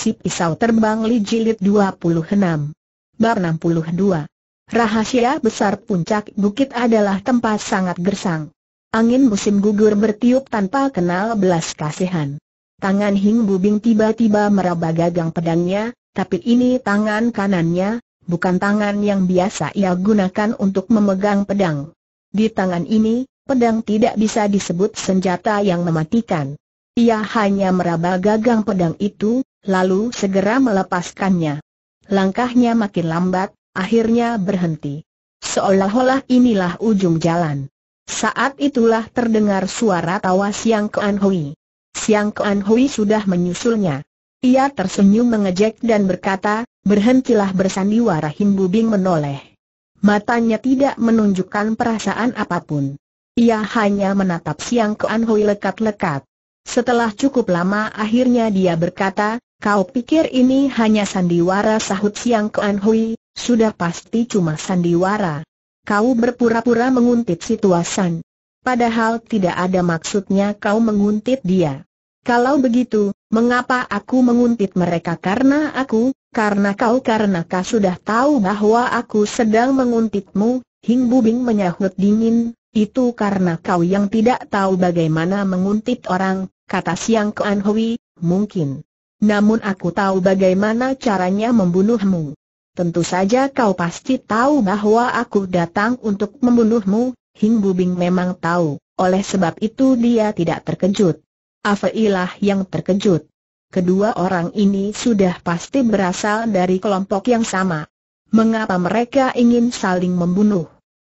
Si Pisau Terbang Li Jilid 26 Bar 62 Rahasia besar puncak bukit adalah tempat sangat gersang. Angin musim gugur bertiup tanpa kenal belas kasihan. Tangan Hing Bubing tiba-tiba meraba gagang pedangnya, tapi ini tangan kanannya, bukan tangan yang biasa ia gunakan untuk memegang pedang. Di tangan ini, pedang tidak bisa disebut senjata yang mematikan. Ia hanya meraba gagang pedang itu, lalu segera melepaskannya. Langkahnya makin lambat, akhirnya berhenti. Seolah-olah inilah ujung jalan. Saat itulah terdengar suara tawa Siang Kuan Hui. Siang Kuan Hui sudah menyusulnya. Ia tersenyum mengejek dan berkata, berhentilah bersandiwara Himbu Bing menoleh. Matanya tidak menunjukkan perasaan apapun. Ia hanya menatap Siang Kuan Hui lekat-lekat. Setelah cukup lama akhirnya dia berkata, Kau pikir ini hanya sandiwara sahut Siang Ke Anhui, sudah pasti cuma sandiwara. Kau berpura-pura menguntit si Padahal tidak ada maksudnya kau menguntit dia. Kalau begitu, mengapa aku menguntit mereka karena aku, karena kau karena kau sudah tahu bahwa aku sedang menguntitmu, Hing Bubing menyahut dingin, itu karena kau yang tidak tahu bagaimana menguntit orang, kata Siang Kuan Hui, mungkin. Namun aku tahu bagaimana caranya membunuhmu. Tentu saja kau pasti tahu bahwa aku datang untuk membunuhmu, Hing Bubing memang tahu, oleh sebab itu dia tidak terkejut. Afeilah yang terkejut. Kedua orang ini sudah pasti berasal dari kelompok yang sama. Mengapa mereka ingin saling membunuh?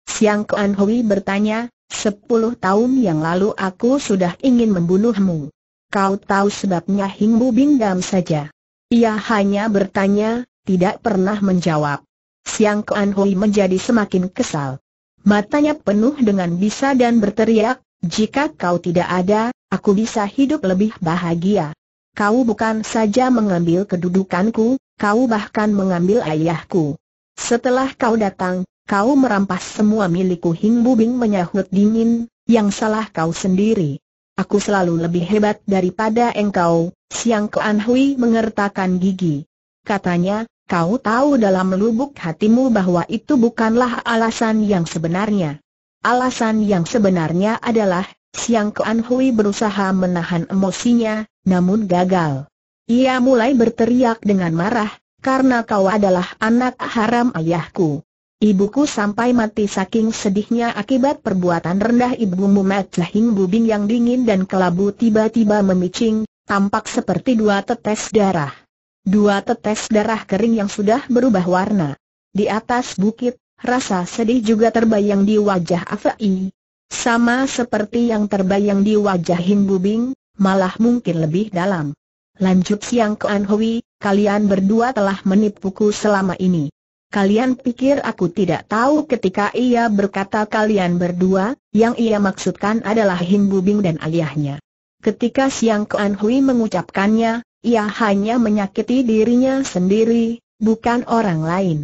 Siang Kuan Hui bertanya, sepuluh tahun yang lalu aku sudah ingin membunuhmu. Kau tahu sebabnya Himbu Bindam saja. Ia hanya bertanya, tidak pernah menjawab. Siang Kuan Hui menjadi semakin kesal. Matanya penuh dengan bisa dan berteriak, jika kau tidak ada, aku bisa hidup lebih bahagia. Kau bukan saja mengambil kedudukanku, kau bahkan mengambil ayahku. Setelah kau datang, kau merampas semua milikku Hing Bing menyahut dingin, yang salah kau sendiri. Aku selalu lebih hebat daripada engkau, Siang Kuan Hui mengertakkan gigi. Katanya, kau tahu dalam lubuk hatimu bahwa itu bukanlah alasan yang sebenarnya. Alasan yang sebenarnya adalah, Siang Kuan Hui berusaha menahan emosinya, namun gagal. Ia mulai berteriak dengan marah, karena kau adalah anak haram ayahku. Ibuku sampai mati saking sedihnya akibat perbuatan rendah ibumu Matlahing Bubing yang dingin dan kelabu tiba-tiba memicing, tampak seperti dua tetes darah. Dua tetes darah kering yang sudah berubah warna. Di atas bukit, rasa sedih juga terbayang di wajah Afai. Sama seperti yang terbayang di wajah Hing Bubing, malah mungkin lebih dalam. Lanjut siang ke Anhui, kalian berdua telah menipuku selama ini. Kalian pikir aku tidak tahu ketika ia berkata kalian berdua, yang ia maksudkan adalah Himbubing dan ayahnya. Ketika Siang Kuan Hui mengucapkannya, ia hanya menyakiti dirinya sendiri, bukan orang lain.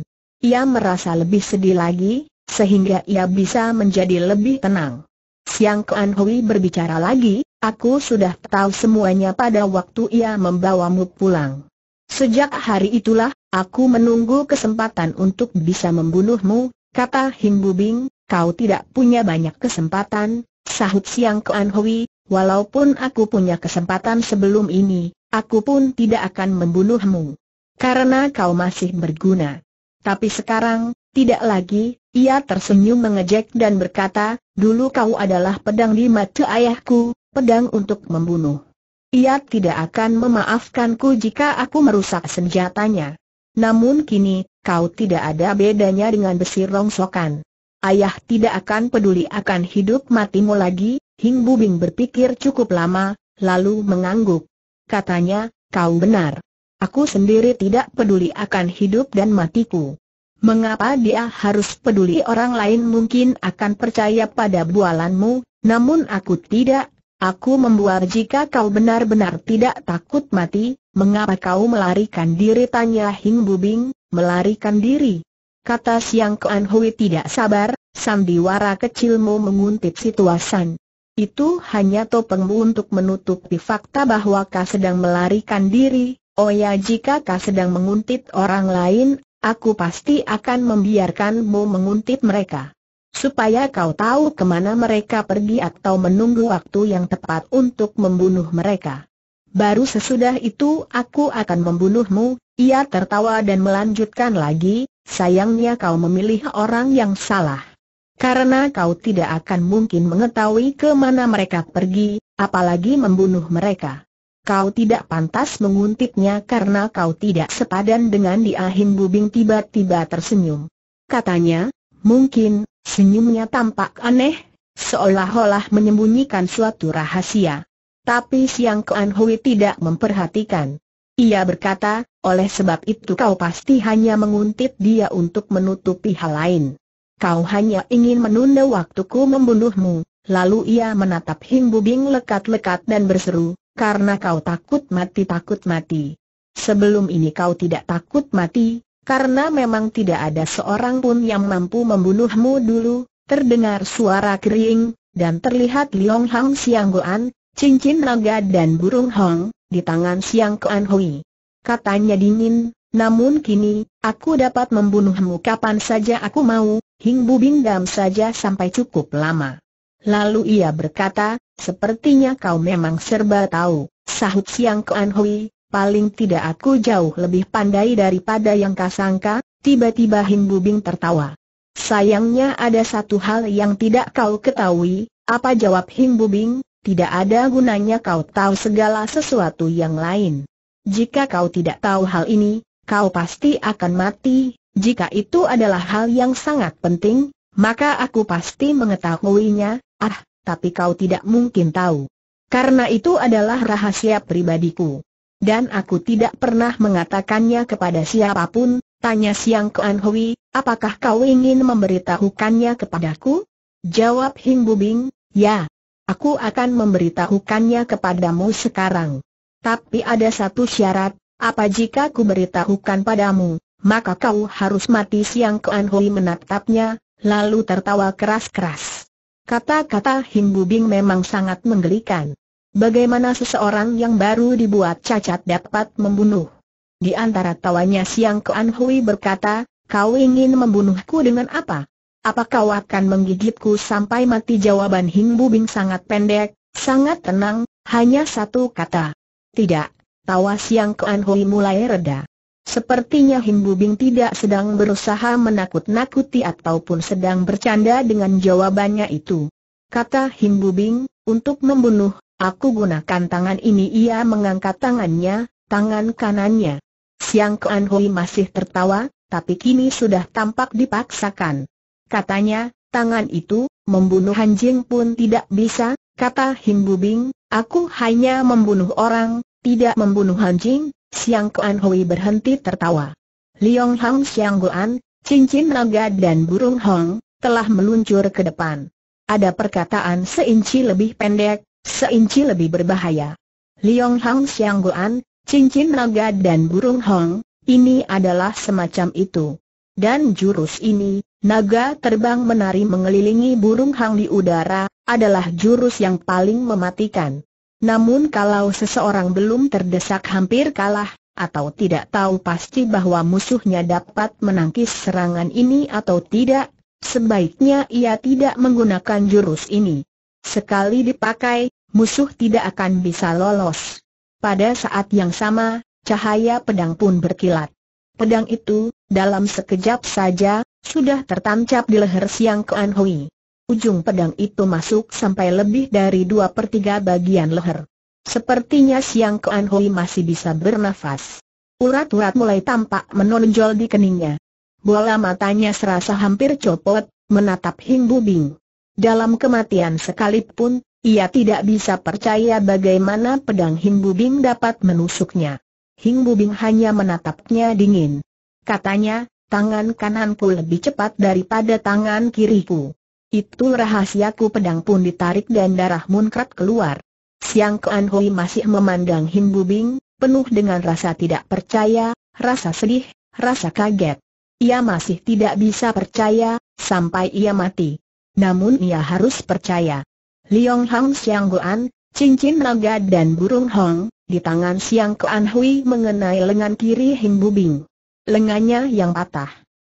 Ia merasa lebih sedih lagi, sehingga ia bisa menjadi lebih tenang. Siang Kuan Hui berbicara lagi, aku sudah tahu semuanya pada waktu ia membawamu pulang. Sejak hari itulah, Aku menunggu kesempatan untuk bisa membunuhmu, kata Himbu Bing, kau tidak punya banyak kesempatan, sahut Siang Kuan Hui, walaupun aku punya kesempatan sebelum ini, aku pun tidak akan membunuhmu. Karena kau masih berguna. Tapi sekarang, tidak lagi, ia tersenyum mengejek dan berkata, dulu kau adalah pedang di mata ayahku, pedang untuk membunuh. Ia tidak akan memaafkanku jika aku merusak senjatanya. Namun kini, kau tidak ada bedanya dengan besi rongsokan. Ayah tidak akan peduli akan hidup matimu lagi, Hing Bubing berpikir cukup lama, lalu mengangguk. Katanya, kau benar. Aku sendiri tidak peduli akan hidup dan matiku. Mengapa dia harus peduli orang lain mungkin akan percaya pada bualanmu, namun aku tidak, Aku membuat jika kau benar-benar tidak takut mati, mengapa kau melarikan diri tanya Hing Bubing, melarikan diri. Kata Siang Kuan Hui tidak sabar, sandiwara kecilmu menguntit situasan. Itu hanya topengmu untuk menutupi fakta bahwa kau sedang melarikan diri, oh ya jika kau sedang menguntit orang lain, aku pasti akan membiarkanmu menguntit mereka supaya kau tahu kemana mereka pergi atau menunggu waktu yang tepat untuk membunuh mereka. Baru sesudah itu aku akan membunuhmu, ia tertawa dan melanjutkan lagi, sayangnya kau memilih orang yang salah. Karena kau tidak akan mungkin mengetahui kemana mereka pergi, apalagi membunuh mereka. Kau tidak pantas menguntitnya karena kau tidak sepadan dengan dia bubing tiba-tiba tersenyum. Katanya, mungkin, Senyumnya tampak aneh, seolah-olah menyembunyikan suatu rahasia. Tapi Siang Kuan Hui tidak memperhatikan. Ia berkata, oleh sebab itu kau pasti hanya menguntit dia untuk menutupi hal lain. Kau hanya ingin menunda waktuku membunuhmu. Lalu ia menatap Hing Bubing lekat-lekat dan berseru, karena kau takut mati takut mati. Sebelum ini kau tidak takut mati, karena memang tidak ada seorang pun yang mampu membunuhmu dulu, terdengar suara kering, dan terlihat Liong Hang Siang Goan, cincin naga dan burung hong, di tangan Siang Goan Hui. Katanya dingin, namun kini, aku dapat membunuhmu kapan saja aku mau, hingbu bingam saja sampai cukup lama. Lalu ia berkata, sepertinya kau memang serba tahu, sahut Siang Kuan Hui, paling tidak aku jauh lebih pandai daripada yang kau sangka. tiba-tiba Him Bubing tertawa. Sayangnya ada satu hal yang tidak kau ketahui, apa jawab Him Bubing, tidak ada gunanya kau tahu segala sesuatu yang lain. Jika kau tidak tahu hal ini, kau pasti akan mati, jika itu adalah hal yang sangat penting, maka aku pasti mengetahuinya, ah, tapi kau tidak mungkin tahu. Karena itu adalah rahasia pribadiku dan aku tidak pernah mengatakannya kepada siapapun, tanya Siang Kuan Hui, apakah kau ingin memberitahukannya kepadaku? Jawab Hing Bubing, ya. Aku akan memberitahukannya kepadamu sekarang. Tapi ada satu syarat, apa jika ku beritahukan padamu, maka kau harus mati Siang Kuan Hui menatapnya, lalu tertawa keras-keras. Kata-kata Hing Bubing memang sangat menggelikan. Bagaimana seseorang yang baru dibuat cacat dapat membunuh? Di antara tawanya Siang Kean Hui berkata, kau ingin membunuhku dengan apa? Apa kau akan menggigitku sampai mati? Jawaban Hing Bubing sangat pendek, sangat tenang, hanya satu kata. Tidak, tawa Siang Kean Hui mulai reda. Sepertinya Hing Bubing tidak sedang berusaha menakut-nakuti ataupun sedang bercanda dengan jawabannya itu. Kata Hing Bubing, untuk membunuh Aku gunakan tangan ini ia mengangkat tangannya, tangan kanannya. Siang Kuan Hui masih tertawa, tapi kini sudah tampak dipaksakan. Katanya, tangan itu, membunuh anjing pun tidak bisa, kata Bu Bing, aku hanya membunuh orang, tidak membunuh anjing, Siang Kuan Hui berhenti tertawa. Liong Hang Siang Guan, cincin naga dan burung hong, telah meluncur ke depan. Ada perkataan seinci lebih pendek, seinci lebih berbahaya. Liong Hang Xiang Guan, cincin naga dan burung Hong, ini adalah semacam itu. Dan jurus ini, naga terbang menari mengelilingi burung Hang di udara, adalah jurus yang paling mematikan. Namun kalau seseorang belum terdesak hampir kalah, atau tidak tahu pasti bahwa musuhnya dapat menangkis serangan ini atau tidak, sebaiknya ia tidak menggunakan jurus ini. Sekali dipakai, musuh tidak akan bisa lolos. Pada saat yang sama, cahaya pedang pun berkilat. Pedang itu, dalam sekejap saja, sudah tertancap di leher Siang Kuan Hui. Ujung pedang itu masuk sampai lebih dari dua per tiga bagian leher. Sepertinya Siang Kuan Hui masih bisa bernafas. Urat-urat mulai tampak menonjol di keningnya. Bola matanya serasa hampir copot, menatap Hing Bubing. Dalam kematian sekalipun, ia tidak bisa percaya bagaimana pedang Hing Bing dapat menusuknya. Hing Bing hanya menatapnya dingin. Katanya, tangan kananku lebih cepat daripada tangan kiriku. Itu rahasiaku pedang pun ditarik dan darah munkrat keluar. Siang Kuan Hui masih memandang Hing Bing, penuh dengan rasa tidak percaya, rasa sedih, rasa kaget. Ia masih tidak bisa percaya, sampai ia mati namun ia harus percaya. Liong Hang Siang Goan, cincin naga dan burung hong, di tangan Siang Goan Hui mengenai lengan kiri Hing Bubing. Lengannya yang patah.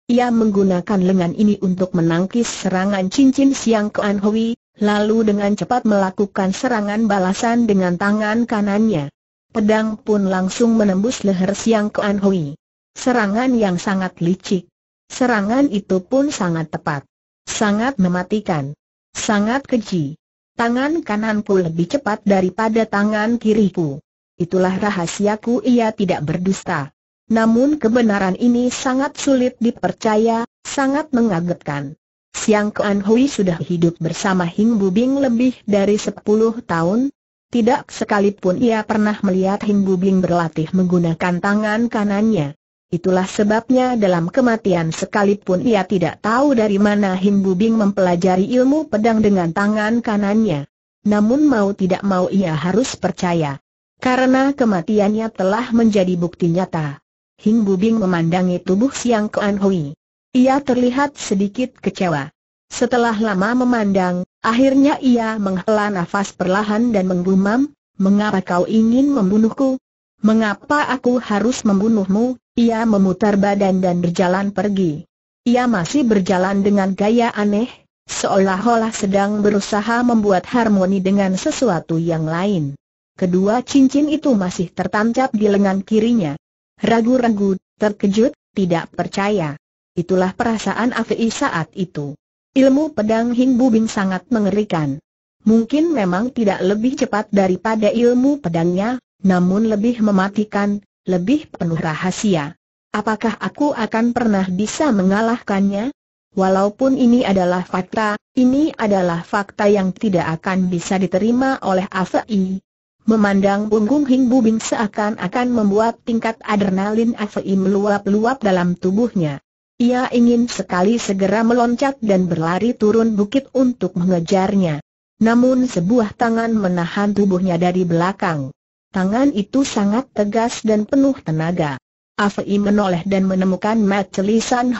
Ia menggunakan lengan ini untuk menangkis serangan cincin Siang Goan Hui, lalu dengan cepat melakukan serangan balasan dengan tangan kanannya. Pedang pun langsung menembus leher Siang Goan Hui. Serangan yang sangat licik. Serangan itu pun sangat tepat. Sangat mematikan. Sangat keji. Tangan kananku lebih cepat daripada tangan kiriku. Itulah rahasiaku ia tidak berdusta. Namun kebenaran ini sangat sulit dipercaya, sangat mengagetkan. Siang Kuan Hui sudah hidup bersama Hing Bubing lebih dari 10 tahun. Tidak sekalipun ia pernah melihat Hing Bubing berlatih menggunakan tangan kanannya. Itulah sebabnya dalam kematian sekalipun ia tidak tahu dari mana Himbubing Bing mempelajari ilmu pedang dengan tangan kanannya. Namun mau tidak mau ia harus percaya. Karena kematiannya telah menjadi bukti nyata. Himbubing Bing memandangi tubuh Siang Kuan Hui. Ia terlihat sedikit kecewa. Setelah lama memandang, akhirnya ia menghela nafas perlahan dan menggumam, Mengapa kau ingin membunuhku? Mengapa aku harus membunuhmu? Ia memutar badan dan berjalan pergi. Ia masih berjalan dengan gaya aneh, seolah-olah sedang berusaha membuat harmoni dengan sesuatu yang lain. Kedua cincin itu masih tertancap di lengan kirinya. Ragu-ragu, terkejut, tidak percaya. Itulah perasaan Afi saat itu. Ilmu pedang Hing Bubin sangat mengerikan. Mungkin memang tidak lebih cepat daripada ilmu pedangnya, namun lebih mematikan, lebih penuh rahasia. Apakah aku akan pernah bisa mengalahkannya? Walaupun ini adalah fakta, ini adalah fakta yang tidak akan bisa diterima oleh Afei. Memandang punggung Hing Bubing seakan-akan membuat tingkat adrenalin Afei meluap-luap dalam tubuhnya. Ia ingin sekali segera meloncat dan berlari turun bukit untuk mengejarnya. Namun sebuah tangan menahan tubuhnya dari belakang tangan itu sangat tegas dan penuh tenaga. Afei menoleh dan menemukan Mat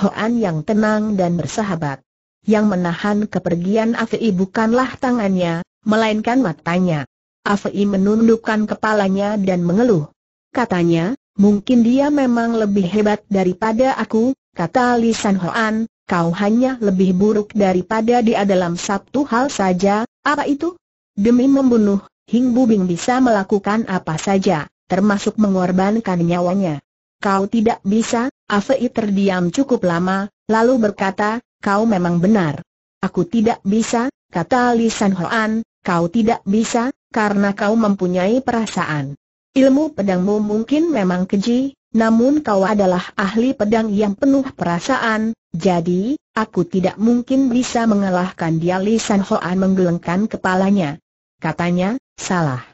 Hoan yang tenang dan bersahabat. Yang menahan kepergian Afei bukanlah tangannya, melainkan matanya. Afei menundukkan kepalanya dan mengeluh. Katanya, mungkin dia memang lebih hebat daripada aku, kata Lisan Hoan, kau hanya lebih buruk daripada dia dalam satu hal saja, apa itu? Demi membunuh, Hing Bubing bisa melakukan apa saja, termasuk mengorbankan nyawanya. Kau tidak bisa, Afei terdiam cukup lama, lalu berkata, kau memang benar. Aku tidak bisa, kata Li Hoan, kau tidak bisa, karena kau mempunyai perasaan. Ilmu pedangmu mungkin memang keji, namun kau adalah ahli pedang yang penuh perasaan, jadi, aku tidak mungkin bisa mengalahkan dia Li Hoan menggelengkan kepalanya. Katanya, salah.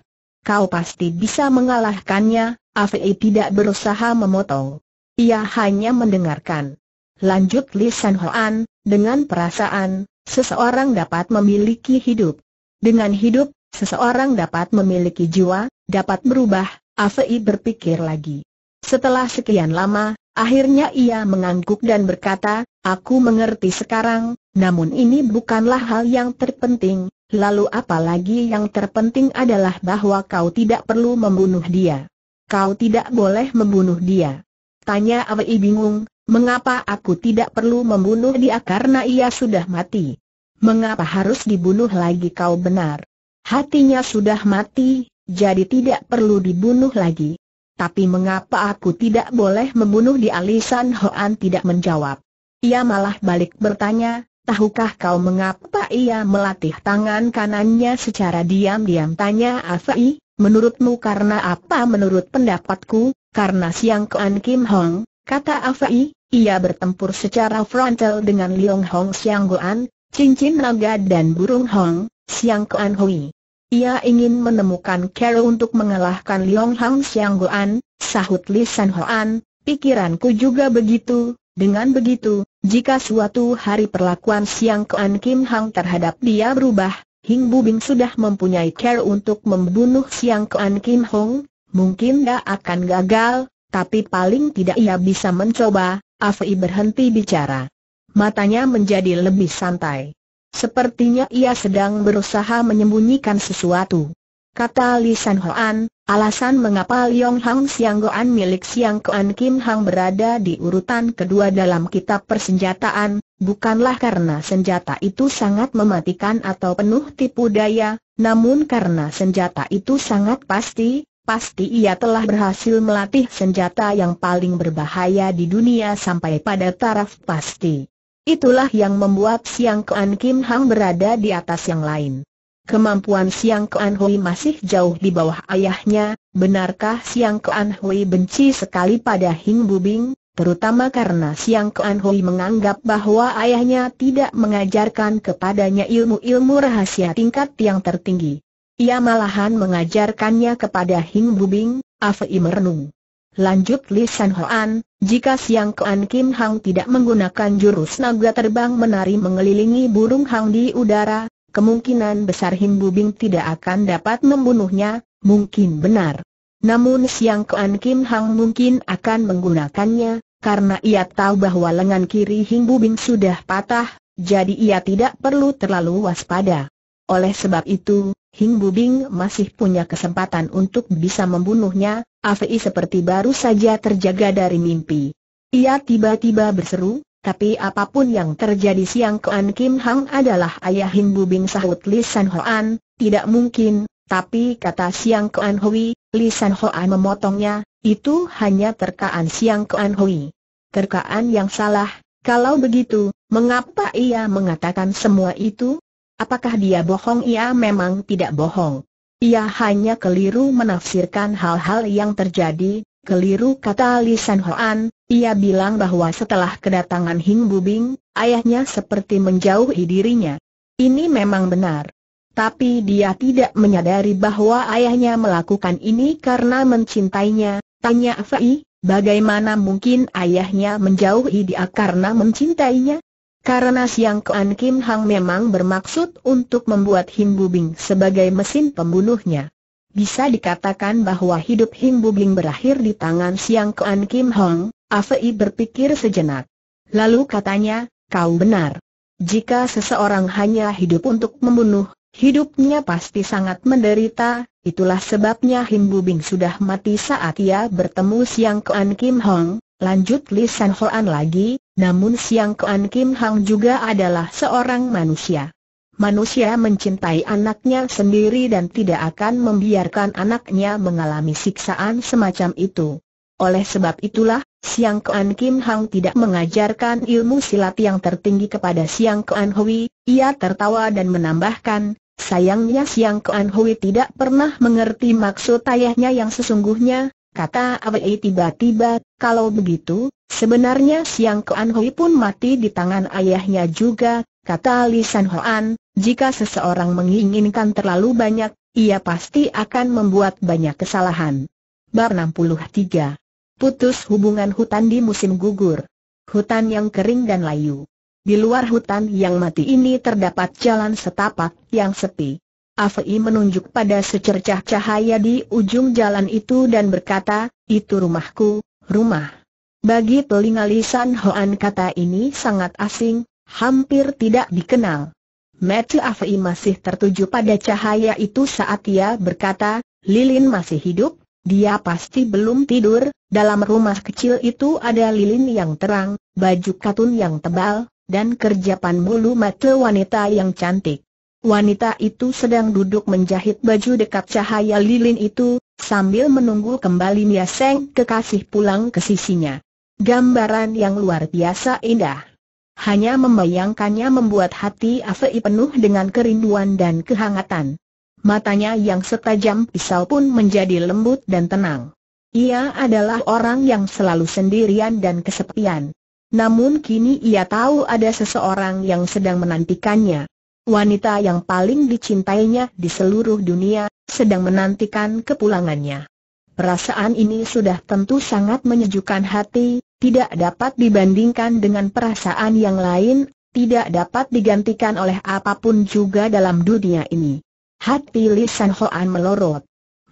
Kau pasti bisa mengalahkannya, Afei tidak berusaha memotong. Ia hanya mendengarkan. Lanjut Li San Hoan, dengan perasaan, seseorang dapat memiliki hidup. Dengan hidup, seseorang dapat memiliki jiwa, dapat berubah, Afei berpikir lagi. Setelah sekian lama, akhirnya ia mengangguk dan berkata, aku mengerti sekarang, namun ini bukanlah hal yang terpenting, Lalu apa lagi yang terpenting adalah bahwa kau tidak perlu membunuh dia. Kau tidak boleh membunuh dia. Tanya Awei bingung, mengapa aku tidak perlu membunuh dia karena ia sudah mati? Mengapa harus dibunuh lagi kau benar? Hatinya sudah mati, jadi tidak perlu dibunuh lagi. Tapi mengapa aku tidak boleh membunuh dia? alisan Hoan tidak menjawab? Ia malah balik bertanya, Tahukah kau mengapa ia melatih tangan kanannya secara diam-diam? Tanya Afai, menurutmu karena apa? Menurut pendapatku, karena Siang Kuan Kim Hong, kata Afai, ia bertempur secara frontal dengan Liong Hong Siang Guan, cincin naga dan burung Hong, Siang Kuan Hui. Ia ingin menemukan Kero untuk mengalahkan Liong Hong Siang Guan, sahut Li San Hoan, pikiranku juga begitu, dengan begitu, jika suatu hari perlakuan Siang Kuan Kim Hang terhadap dia berubah, Hing Bubing sudah mempunyai care untuk membunuh Siang Kuan Kim Hong, mungkin dia akan gagal, tapi paling tidak ia bisa mencoba, Afi berhenti bicara. Matanya menjadi lebih santai. Sepertinya ia sedang berusaha menyembunyikan sesuatu. Kata Lisan Hoan, Alasan mengapa Liong Hang Siang Goan milik Siang Goan Kim Hang berada di urutan kedua dalam kitab persenjataan, bukanlah karena senjata itu sangat mematikan atau penuh tipu daya, namun karena senjata itu sangat pasti, pasti ia telah berhasil melatih senjata yang paling berbahaya di dunia sampai pada taraf pasti. Itulah yang membuat Siang Goan Kim Hang berada di atas yang lain. Kemampuan Siang Kuan Hui masih jauh di bawah ayahnya, benarkah Siang Kuan Hui benci sekali pada Hing Bubing, terutama karena Siang Kuan Hui menganggap bahwa ayahnya tidak mengajarkan kepadanya ilmu-ilmu rahasia tingkat yang tertinggi. Ia malahan mengajarkannya kepada Hing Bubing, Afei merenung. Lanjut Li San Hoan, jika Siang Kuan Kim Hang tidak menggunakan jurus naga terbang menari mengelilingi burung hang di udara, kemungkinan besar Himbu Bing tidak akan dapat membunuhnya, mungkin benar. Namun Siang Kuan Kim Hang mungkin akan menggunakannya, karena ia tahu bahwa lengan kiri Himbu Bing sudah patah, jadi ia tidak perlu terlalu waspada. Oleh sebab itu, Hing Bubing masih punya kesempatan untuk bisa membunuhnya, Afei seperti baru saja terjaga dari mimpi. Ia tiba-tiba berseru, tapi apapun yang terjadi siang An Kim Hang adalah ayah Himbu Bing sahut Li San Hoan, tidak mungkin, tapi kata siang Kuan Hui, Li San Hoan memotongnya, itu hanya terkaan siang An Hui. Terkaan yang salah, kalau begitu, mengapa ia mengatakan semua itu? Apakah dia bohong? Ia memang tidak bohong. Ia hanya keliru menafsirkan hal-hal yang terjadi, keliru kata Li San Hoan, ia bilang bahwa setelah kedatangan Hing Bubing, ayahnya seperti menjauhi dirinya. Ini memang benar. Tapi dia tidak menyadari bahwa ayahnya melakukan ini karena mencintainya, tanya Fai, bagaimana mungkin ayahnya menjauhi dia karena mencintainya? Karena Siang Kuan Kim Hang memang bermaksud untuk membuat Hing Bubing sebagai mesin pembunuhnya. Bisa dikatakan bahwa hidup Hing Bubing berakhir di tangan Siang Kuan Kim Hang. Afei berpikir sejenak. Lalu katanya, kau benar. Jika seseorang hanya hidup untuk membunuh, hidupnya pasti sangat menderita, itulah sebabnya Him Bing sudah mati saat ia bertemu Siang Kuan Kim Hong, lanjut Lee San Hoan lagi, namun Siang Kuan Kim Hong juga adalah seorang manusia. Manusia mencintai anaknya sendiri dan tidak akan membiarkan anaknya mengalami siksaan semacam itu. Oleh sebab itulah, Siang Kean Kim Hang tidak mengajarkan ilmu silat yang tertinggi kepada Siang Kean Hui, ia tertawa dan menambahkan, sayangnya Siang Kean Hui tidak pernah mengerti maksud ayahnya yang sesungguhnya, kata Awei tiba-tiba, kalau begitu, sebenarnya Siang Kean Hui pun mati di tangan ayahnya juga, kata Li San Hoan, jika seseorang menginginkan terlalu banyak, ia pasti akan membuat banyak kesalahan. Bar 63 Putus hubungan hutan di musim gugur. Hutan yang kering dan layu. Di luar hutan yang mati ini terdapat jalan setapak yang sepi. Afei menunjuk pada secercah cahaya di ujung jalan itu dan berkata, itu rumahku, rumah. Bagi telinga Lisan Hoan kata ini sangat asing, hampir tidak dikenal. Matthew Afei masih tertuju pada cahaya itu saat ia berkata, Lilin masih hidup? Dia pasti belum tidur, dalam rumah kecil itu ada lilin yang terang, baju katun yang tebal, dan kerjapan bulu mata wanita yang cantik. Wanita itu sedang duduk menjahit baju dekat cahaya lilin itu, sambil menunggu kembali Mia Seng kekasih pulang ke sisinya. Gambaran yang luar biasa indah. Hanya membayangkannya membuat hati Afei penuh dengan kerinduan dan kehangatan matanya yang setajam pisau pun menjadi lembut dan tenang. Ia adalah orang yang selalu sendirian dan kesepian. Namun kini ia tahu ada seseorang yang sedang menantikannya. Wanita yang paling dicintainya di seluruh dunia, sedang menantikan kepulangannya. Perasaan ini sudah tentu sangat menyejukkan hati, tidak dapat dibandingkan dengan perasaan yang lain, tidak dapat digantikan oleh apapun juga dalam dunia ini. Hati Li San Hoan melorot.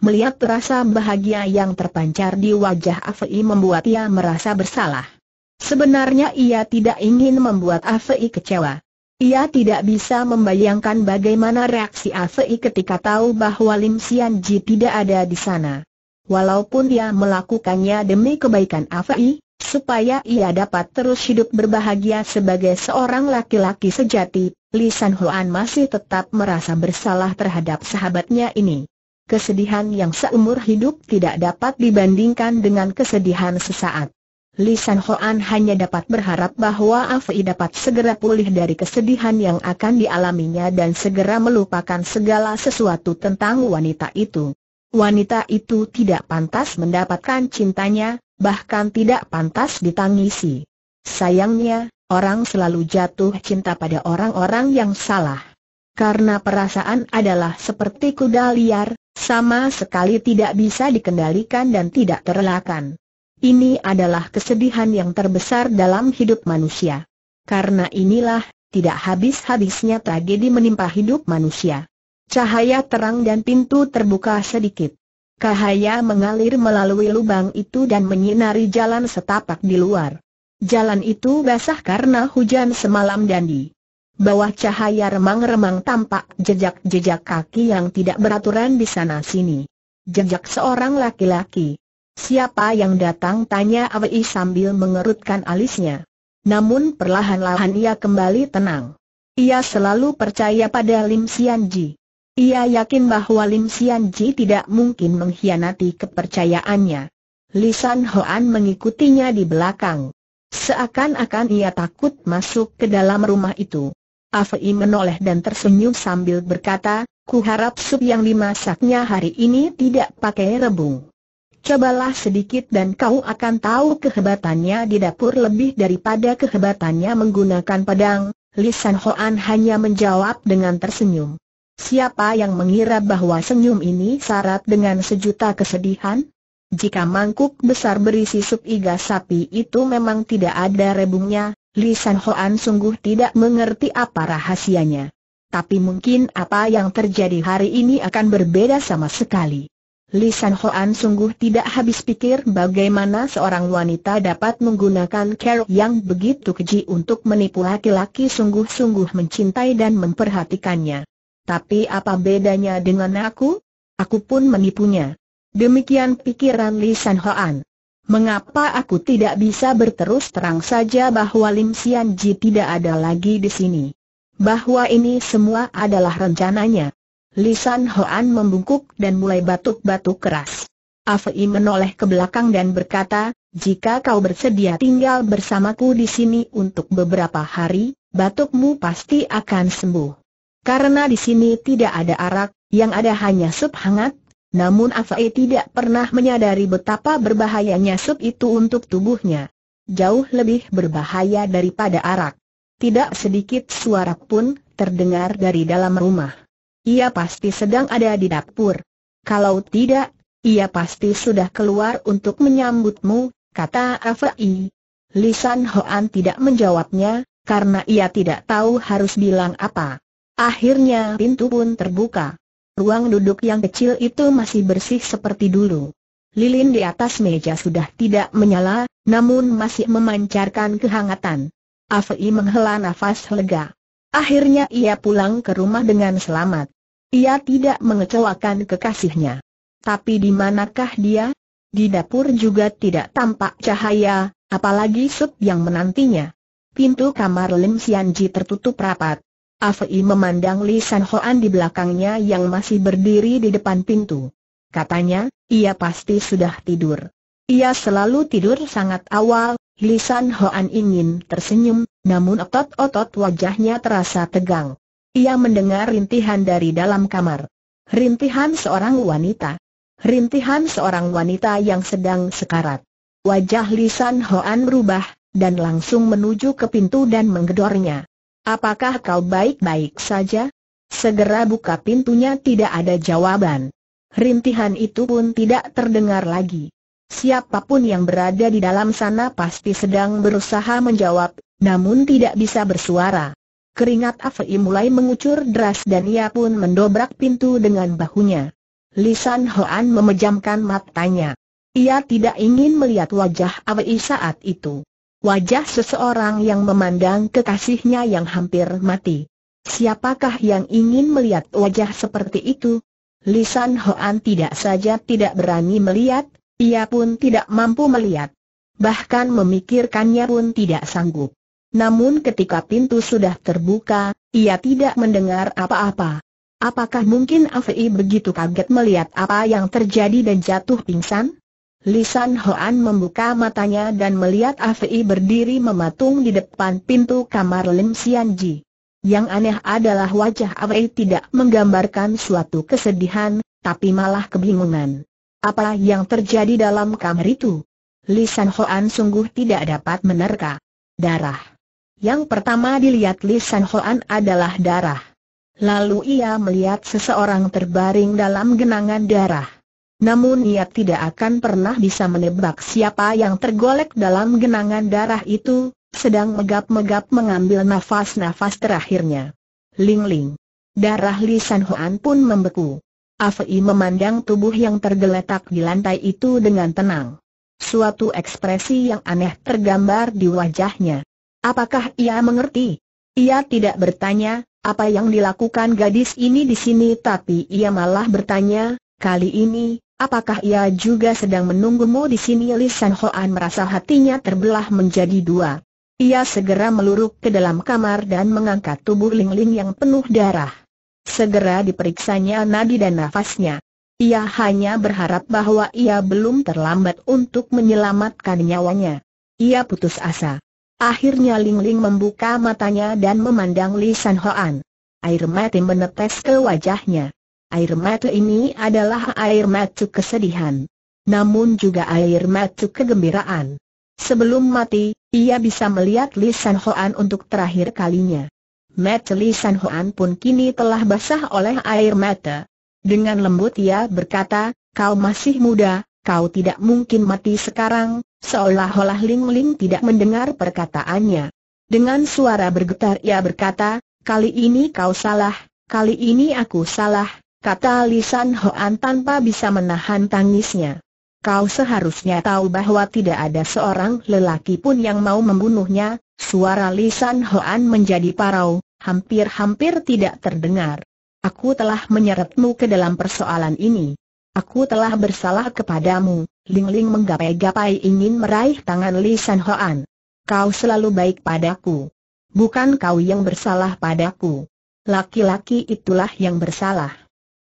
Melihat rasa bahagia yang terpancar di wajah Afei membuat ia merasa bersalah. Sebenarnya ia tidak ingin membuat Afei kecewa. Ia tidak bisa membayangkan bagaimana reaksi Afei ketika tahu bahwa Lim Sian Ji tidak ada di sana. Walaupun ia melakukannya demi kebaikan Afei, supaya ia dapat terus hidup berbahagia sebagai seorang laki-laki sejati, Li San Hoan masih tetap merasa bersalah terhadap sahabatnya ini. Kesedihan yang seumur hidup tidak dapat dibandingkan dengan kesedihan sesaat. Li San Hoan hanya dapat berharap bahwa Afi dapat segera pulih dari kesedihan yang akan dialaminya dan segera melupakan segala sesuatu tentang wanita itu. Wanita itu tidak pantas mendapatkan cintanya, bahkan tidak pantas ditangisi. Sayangnya, orang selalu jatuh cinta pada orang-orang yang salah. Karena perasaan adalah seperti kuda liar, sama sekali tidak bisa dikendalikan dan tidak terelakkan. Ini adalah kesedihan yang terbesar dalam hidup manusia. Karena inilah, tidak habis-habisnya tragedi menimpa hidup manusia. Cahaya terang dan pintu terbuka sedikit. Cahaya mengalir melalui lubang itu dan menyinari jalan setapak di luar. Jalan itu basah karena hujan semalam dan di bawah cahaya remang-remang tampak jejak-jejak kaki yang tidak beraturan di sana-sini. Jejak seorang laki-laki. Siapa yang datang tanya Awi sambil mengerutkan alisnya. Namun perlahan-lahan ia kembali tenang. Ia selalu percaya pada Lim Ji. Ia yakin bahwa Lim Ji tidak mungkin mengkhianati kepercayaannya. Lisan Hoan mengikutinya di belakang. Seakan-akan ia takut masuk ke dalam rumah itu. Afei menoleh dan tersenyum sambil berkata, ku harap sup yang dimasaknya hari ini tidak pakai rebung. Cobalah sedikit dan kau akan tahu kehebatannya di dapur lebih daripada kehebatannya menggunakan pedang, Lisan Hoan hanya menjawab dengan tersenyum. Siapa yang mengira bahwa senyum ini syarat dengan sejuta kesedihan? Jika mangkuk besar berisi sup iga sapi itu memang tidak ada rebungnya, Li San Hoan sungguh tidak mengerti apa rahasianya. Tapi mungkin apa yang terjadi hari ini akan berbeda sama sekali. Li San Hoan sungguh tidak habis pikir bagaimana seorang wanita dapat menggunakan kerok yang begitu keji untuk menipu laki-laki sungguh-sungguh mencintai dan memperhatikannya. Tapi apa bedanya dengan aku? Aku pun menipunya. Demikian pikiran Li San Hoan. Mengapa aku tidak bisa berterus terang saja bahwa Lim Sian Ji tidak ada lagi di sini? Bahwa ini semua adalah rencananya. Li San Hoan membungkuk dan mulai batuk-batuk keras. Afei menoleh ke belakang dan berkata, jika kau bersedia tinggal bersamaku di sini untuk beberapa hari, batukmu pasti akan sembuh. Karena di sini tidak ada arak, yang ada hanya sup hangat, namun Afai tidak pernah menyadari betapa berbahayanya sup itu untuk tubuhnya. Jauh lebih berbahaya daripada arak. Tidak sedikit suara pun terdengar dari dalam rumah. Ia pasti sedang ada di dapur. Kalau tidak, ia pasti sudah keluar untuk menyambutmu, kata Afai. Lisan Hoan tidak menjawabnya, karena ia tidak tahu harus bilang apa. Akhirnya pintu pun terbuka ruang duduk yang kecil itu masih bersih seperti dulu. Lilin di atas meja sudah tidak menyala, namun masih memancarkan kehangatan. Afei menghela nafas lega. Akhirnya ia pulang ke rumah dengan selamat. Ia tidak mengecewakan kekasihnya. Tapi di manakah dia? Di dapur juga tidak tampak cahaya, apalagi sup yang menantinya. Pintu kamar Lim Sianji tertutup rapat. Afei memandang Li San Hoan di belakangnya yang masih berdiri di depan pintu. Katanya, ia pasti sudah tidur. Ia selalu tidur sangat awal, Li San Hoan ingin tersenyum, namun otot-otot wajahnya terasa tegang. Ia mendengar rintihan dari dalam kamar. Rintihan seorang wanita. Rintihan seorang wanita yang sedang sekarat. Wajah Li San Hoan berubah, dan langsung menuju ke pintu dan menggedornya. Apakah kau baik-baik saja? Segera buka pintunya tidak ada jawaban. Rintihan itu pun tidak terdengar lagi. Siapapun yang berada di dalam sana pasti sedang berusaha menjawab, namun tidak bisa bersuara. Keringat Afei mulai mengucur deras dan ia pun mendobrak pintu dengan bahunya. Lisan Hoan memejamkan matanya. Ia tidak ingin melihat wajah Afei saat itu. Wajah seseorang yang memandang kekasihnya yang hampir mati. Siapakah yang ingin melihat wajah seperti itu? Lisan Hoan tidak saja tidak berani melihat, ia pun tidak mampu melihat. Bahkan memikirkannya pun tidak sanggup. Namun ketika pintu sudah terbuka, ia tidak mendengar apa-apa. Apakah mungkin Avi begitu kaget melihat apa yang terjadi dan jatuh pingsan? Lisan Hoan membuka matanya dan melihat Afei berdiri mematung di depan pintu kamar Lim Ji. Yang aneh adalah wajah Afei tidak menggambarkan suatu kesedihan, tapi malah kebingungan. Apa yang terjadi dalam kamar itu? Lisan Hoan sungguh tidak dapat menerka. Darah. Yang pertama dilihat Lisan Hoan adalah darah. Lalu ia melihat seseorang terbaring dalam genangan darah. Namun ia tidak akan pernah bisa menebak siapa yang tergolek dalam genangan darah itu, sedang megap-megap mengambil nafas-nafas terakhirnya. Ling-ling. Darah Li San Huan pun membeku. Afei memandang tubuh yang tergeletak di lantai itu dengan tenang. Suatu ekspresi yang aneh tergambar di wajahnya. Apakah ia mengerti? Ia tidak bertanya, apa yang dilakukan gadis ini di sini tapi ia malah bertanya, kali ini, Apakah ia juga sedang menunggumu di sini? Li San Hoan merasa hatinya terbelah menjadi dua. Ia segera meluruk ke dalam kamar dan mengangkat tubuh Ling Ling yang penuh darah. Segera diperiksanya nadi dan nafasnya. Ia hanya berharap bahwa ia belum terlambat untuk menyelamatkan nyawanya. Ia putus asa. Akhirnya Ling Ling membuka matanya dan memandang Li San Hoan. Air mati menetes ke wajahnya. Air mata ini adalah air mata kesedihan. Namun juga air mata kegembiraan. Sebelum mati, ia bisa melihat Li San Hoan untuk terakhir kalinya. Mata Li San Hoan pun kini telah basah oleh air mata. Dengan lembut ia berkata, kau masih muda, kau tidak mungkin mati sekarang, seolah-olah Ling Ling tidak mendengar perkataannya. Dengan suara bergetar ia berkata, kali ini kau salah, kali ini aku salah, kata Lisan Hoan tanpa bisa menahan tangisnya. Kau seharusnya tahu bahwa tidak ada seorang lelaki pun yang mau membunuhnya, suara Lisan Hoan menjadi parau, hampir-hampir tidak terdengar. Aku telah menyeretmu ke dalam persoalan ini. Aku telah bersalah kepadamu, Ling Ling menggapai-gapai ingin meraih tangan Lisan Hoan. Kau selalu baik padaku. Bukan kau yang bersalah padaku. Laki-laki itulah yang bersalah.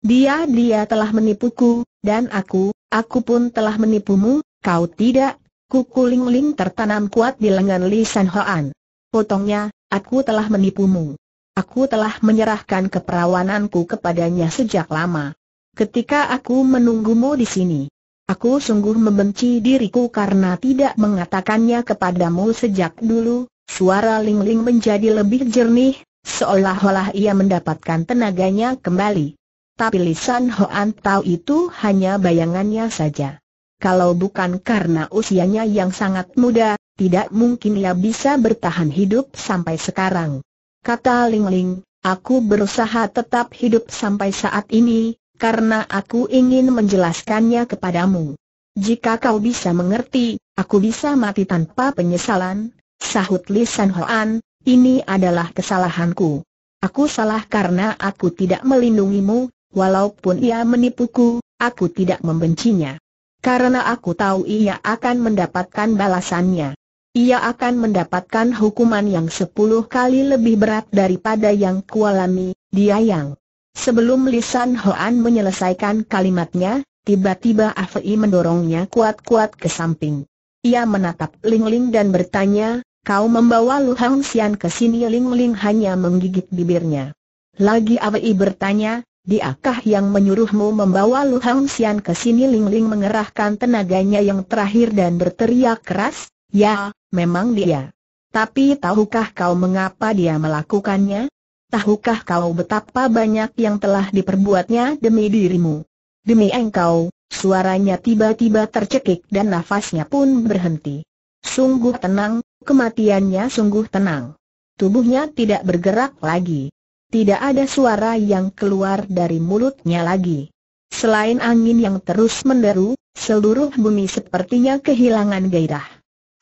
Dia-dia telah menipuku, dan aku, aku pun telah menipumu, kau tidak, kuku ling-ling tertanam kuat di lengan Li San Hoan. Potongnya, aku telah menipumu. Aku telah menyerahkan keperawananku kepadanya sejak lama. Ketika aku menunggumu di sini, aku sungguh membenci diriku karena tidak mengatakannya kepadamu sejak dulu. Suara Ling Ling menjadi lebih jernih, seolah-olah ia mendapatkan tenaganya kembali. Tapi lisan Hoan Tao itu hanya bayangannya saja. Kalau bukan karena usianya yang sangat muda, tidak mungkin ia bisa bertahan hidup sampai sekarang. Kata Ling Ling, aku berusaha tetap hidup sampai saat ini, karena aku ingin menjelaskannya kepadamu. Jika kau bisa mengerti, aku bisa mati tanpa penyesalan, sahut Lisan Hoan, ini adalah kesalahanku. Aku salah karena aku tidak melindungimu, Walaupun ia menipuku, aku tidak membencinya. Karena aku tahu ia akan mendapatkan balasannya. Ia akan mendapatkan hukuman yang sepuluh kali lebih berat daripada yang kualami, dia yang. Sebelum Lisan Hoan menyelesaikan kalimatnya, tiba-tiba Afei mendorongnya kuat-kuat ke samping. Ia menatap Ling Ling dan bertanya, kau membawa Lu Hang Sian ke sini Ling Ling hanya menggigit bibirnya. Lagi Afei bertanya, diakah yang menyuruhmu membawa Lu Hang Xian ke sini Ling Ling mengerahkan tenaganya yang terakhir dan berteriak keras, ya, memang dia. Tapi tahukah kau mengapa dia melakukannya? Tahukah kau betapa banyak yang telah diperbuatnya demi dirimu? Demi engkau, suaranya tiba-tiba tercekik dan nafasnya pun berhenti. Sungguh tenang, kematiannya sungguh tenang. Tubuhnya tidak bergerak lagi. Tidak ada suara yang keluar dari mulutnya lagi. Selain angin yang terus menderu, seluruh bumi sepertinya kehilangan gairah.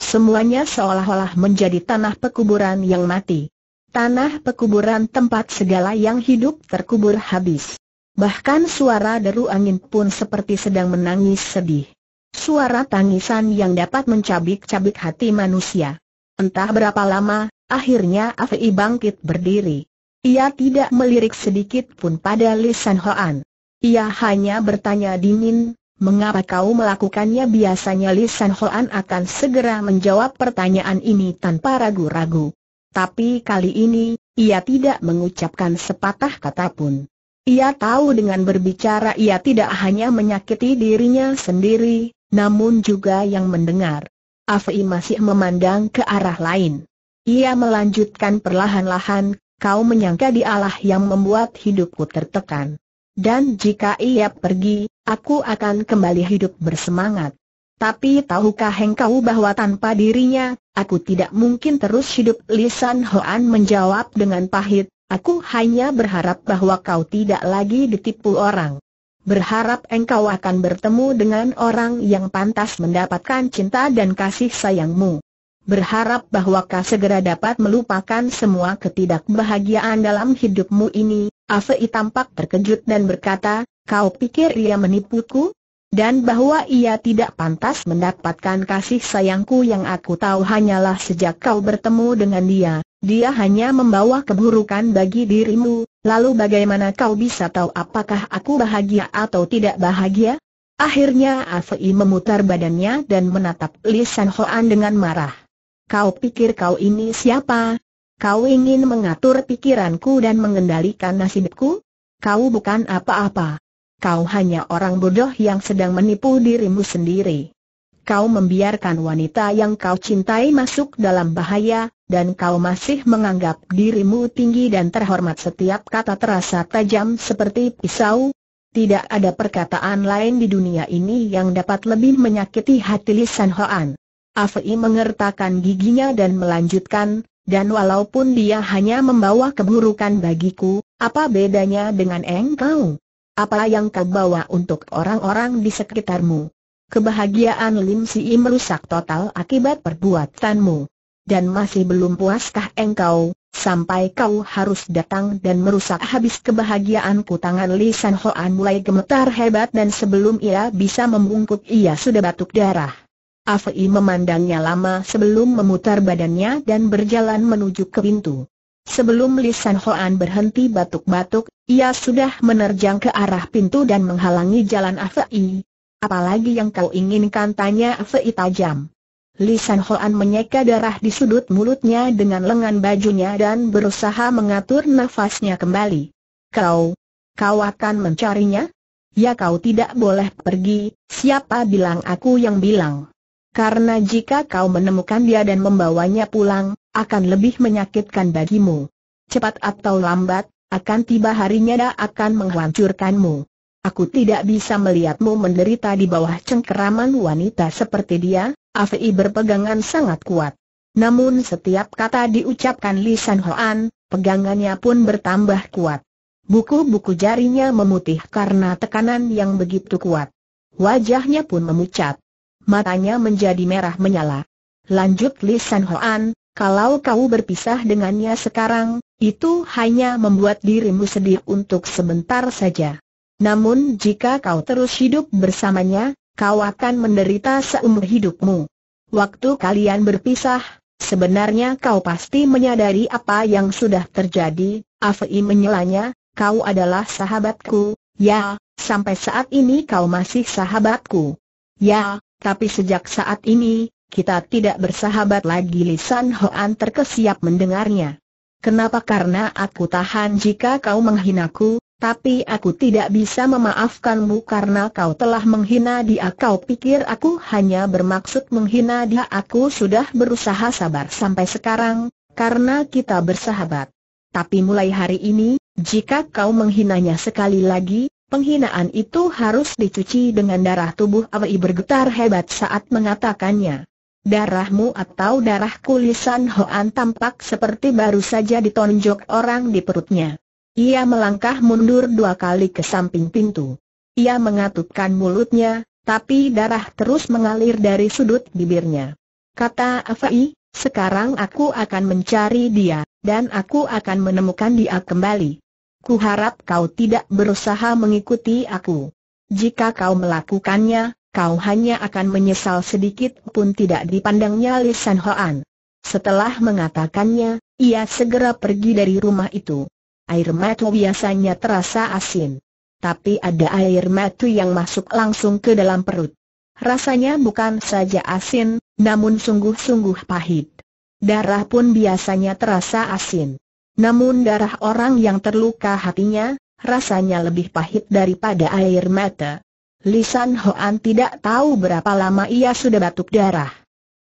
Semuanya seolah-olah menjadi tanah pekuburan yang mati. Tanah pekuburan tempat segala yang hidup terkubur habis. Bahkan suara deru angin pun seperti sedang menangis sedih. Suara tangisan yang dapat mencabik-cabik hati manusia. Entah berapa lama, akhirnya Afi bangkit berdiri. Ia tidak melirik sedikit pun pada Lisan Hoan. Ia hanya bertanya dingin, mengapa kau melakukannya biasanya Lisan Hoan akan segera menjawab pertanyaan ini tanpa ragu-ragu. Tapi kali ini, ia tidak mengucapkan sepatah kata pun. Ia tahu dengan berbicara ia tidak hanya menyakiti dirinya sendiri, namun juga yang mendengar. Afi masih memandang ke arah lain. Ia melanjutkan perlahan-lahan, kau menyangka dialah yang membuat hidupku tertekan. Dan jika ia pergi, aku akan kembali hidup bersemangat. Tapi tahukah engkau bahwa tanpa dirinya, aku tidak mungkin terus hidup? Lisan Hoan menjawab dengan pahit, aku hanya berharap bahwa kau tidak lagi ditipu orang. Berharap engkau akan bertemu dengan orang yang pantas mendapatkan cinta dan kasih sayangmu berharap bahwa kau segera dapat melupakan semua ketidakbahagiaan dalam hidupmu ini. Afei tampak terkejut dan berkata, kau pikir ia menipuku? Dan bahwa ia tidak pantas mendapatkan kasih sayangku yang aku tahu hanyalah sejak kau bertemu dengan dia, dia hanya membawa keburukan bagi dirimu, lalu bagaimana kau bisa tahu apakah aku bahagia atau tidak bahagia? Akhirnya Afei memutar badannya dan menatap Li Sanhoan dengan marah. Kau pikir kau ini siapa? Kau ingin mengatur pikiranku dan mengendalikan nasibku? Kau bukan apa-apa. Kau hanya orang bodoh yang sedang menipu dirimu sendiri. Kau membiarkan wanita yang kau cintai masuk dalam bahaya, dan kau masih menganggap dirimu tinggi dan terhormat setiap kata terasa tajam seperti pisau. Tidak ada perkataan lain di dunia ini yang dapat lebih menyakiti hati Lisan Hoan. Afei mengertakkan giginya dan melanjutkan, dan walaupun dia hanya membawa keburukan bagiku, apa bedanya dengan engkau? Apa yang kau bawa untuk orang-orang di sekitarmu? Kebahagiaan Lim Si merusak total akibat perbuatanmu. Dan masih belum puaskah engkau, sampai kau harus datang dan merusak habis kebahagiaanku tangan Li San Hoan mulai gemetar hebat dan sebelum ia bisa membungkuk ia sudah batuk darah. Afei memandangnya lama sebelum memutar badannya dan berjalan menuju ke pintu. Sebelum Lisan Hoan berhenti batuk-batuk, ia sudah menerjang ke arah pintu dan menghalangi jalan Afei. Apalagi yang kau inginkan tanya Afei tajam. Lisan Hoan menyeka darah di sudut mulutnya dengan lengan bajunya dan berusaha mengatur nafasnya kembali. Kau, kau akan mencarinya? Ya kau tidak boleh pergi, siapa bilang aku yang bilang. Karena jika kau menemukan dia dan membawanya pulang, akan lebih menyakitkan bagimu. Cepat atau lambat, akan tiba harinya dia akan menghancurkanmu. Aku tidak bisa melihatmu menderita di bawah cengkeraman wanita seperti dia, Afi berpegangan sangat kuat. Namun setiap kata diucapkan lisan Hoan, pegangannya pun bertambah kuat. Buku-buku jarinya memutih karena tekanan yang begitu kuat. Wajahnya pun memucat matanya menjadi merah menyala. Lanjut Li San Hoan, kalau kau berpisah dengannya sekarang, itu hanya membuat dirimu sedih untuk sebentar saja. Namun jika kau terus hidup bersamanya, kau akan menderita seumur hidupmu. Waktu kalian berpisah, sebenarnya kau pasti menyadari apa yang sudah terjadi, Afei menyelanya, kau adalah sahabatku, ya, sampai saat ini kau masih sahabatku. Ya, tapi sejak saat ini, kita tidak bersahabat lagi Lisan Hoan terkesiap mendengarnya. Kenapa? Karena aku tahan jika kau menghinaku, tapi aku tidak bisa memaafkanmu karena kau telah menghina dia Kau pikir aku hanya bermaksud menghina dia Aku sudah berusaha sabar sampai sekarang, karena kita bersahabat Tapi mulai hari ini, jika kau menghinanya sekali lagi, Penghinaan itu harus dicuci dengan darah tubuh Awi bergetar hebat saat mengatakannya. Darahmu atau darah kulisan Hoan tampak seperti baru saja ditonjok orang di perutnya. Ia melangkah mundur dua kali ke samping pintu. Ia mengatupkan mulutnya, tapi darah terus mengalir dari sudut bibirnya. Kata Afai, sekarang aku akan mencari dia, dan aku akan menemukan dia kembali kuharap kau tidak berusaha mengikuti aku. Jika kau melakukannya, kau hanya akan menyesal sedikit pun tidak dipandangnya Li San Hoan. Setelah mengatakannya, ia segera pergi dari rumah itu. Air mata biasanya terasa asin. Tapi ada air mata yang masuk langsung ke dalam perut. Rasanya bukan saja asin, namun sungguh-sungguh pahit. Darah pun biasanya terasa asin. Namun darah orang yang terluka hatinya, rasanya lebih pahit daripada air mata. Lisan Hoan tidak tahu berapa lama ia sudah batuk darah.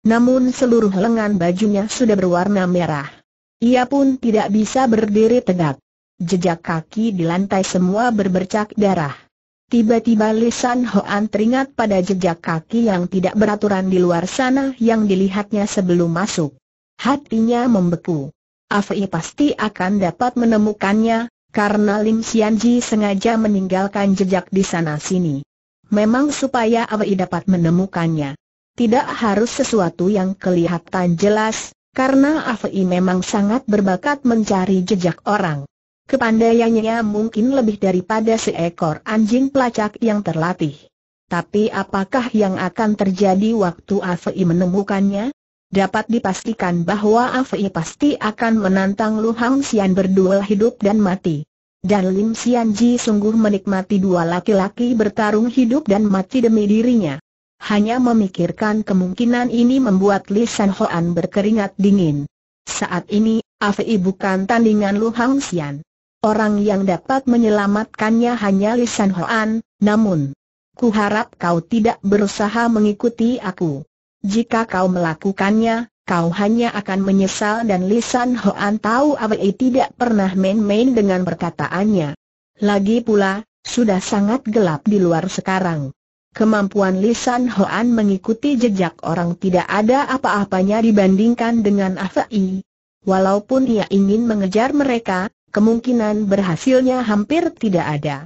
Namun seluruh lengan bajunya sudah berwarna merah. Ia pun tidak bisa berdiri tegak. Jejak kaki di lantai semua berbercak darah. Tiba-tiba lisan Hoan teringat pada jejak kaki yang tidak beraturan di luar sana yang dilihatnya sebelum masuk. Hatinya membeku. Afei pasti akan dapat menemukannya, karena Lim Xianji sengaja meninggalkan jejak di sana-sini. Memang supaya Afei dapat menemukannya. Tidak harus sesuatu yang kelihatan jelas, karena Afei memang sangat berbakat mencari jejak orang. Kepandaiannya mungkin lebih daripada seekor anjing pelacak yang terlatih. Tapi apakah yang akan terjadi waktu Afei menemukannya? dapat dipastikan bahwa Afei pasti akan menantang Lu Hang Xian berduel hidup dan mati. Dan Lim Xian Ji sungguh menikmati dua laki-laki bertarung hidup dan mati demi dirinya. Hanya memikirkan kemungkinan ini membuat Li San Hoan berkeringat dingin. Saat ini, Afei bukan tandingan Lu Hang Xian. Orang yang dapat menyelamatkannya hanya Li San Hoan, namun, ku harap kau tidak berusaha mengikuti aku. Jika kau melakukannya, kau hanya akan menyesal dan Lisan Hoan tahu Awei tidak pernah main-main dengan perkataannya. Lagi pula, sudah sangat gelap di luar sekarang. Kemampuan Lisan Hoan mengikuti jejak orang tidak ada apa-apanya dibandingkan dengan Awei. Walaupun ia ingin mengejar mereka, kemungkinan berhasilnya hampir tidak ada.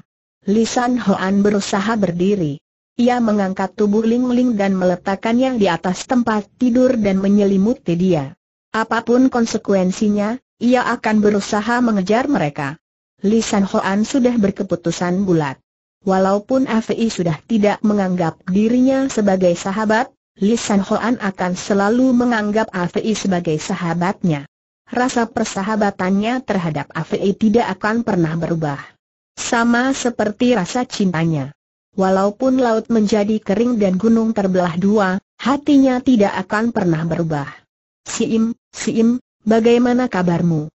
Lisan Hoan berusaha berdiri. Ia mengangkat tubuh Ling Ling dan meletakkannya di atas tempat tidur dan menyelimuti dia. Apapun konsekuensinya, ia akan berusaha mengejar mereka. Lisan Hoan sudah berkeputusan bulat. Walaupun Afi sudah tidak menganggap dirinya sebagai sahabat, Lisan Hoan akan selalu menganggap Afi sebagai sahabatnya. Rasa persahabatannya terhadap Afi tidak akan pernah berubah. Sama seperti rasa cintanya. Walaupun laut menjadi kering dan gunung terbelah dua, hatinya tidak akan pernah berubah. Siim, Siim, bagaimana kabarmu?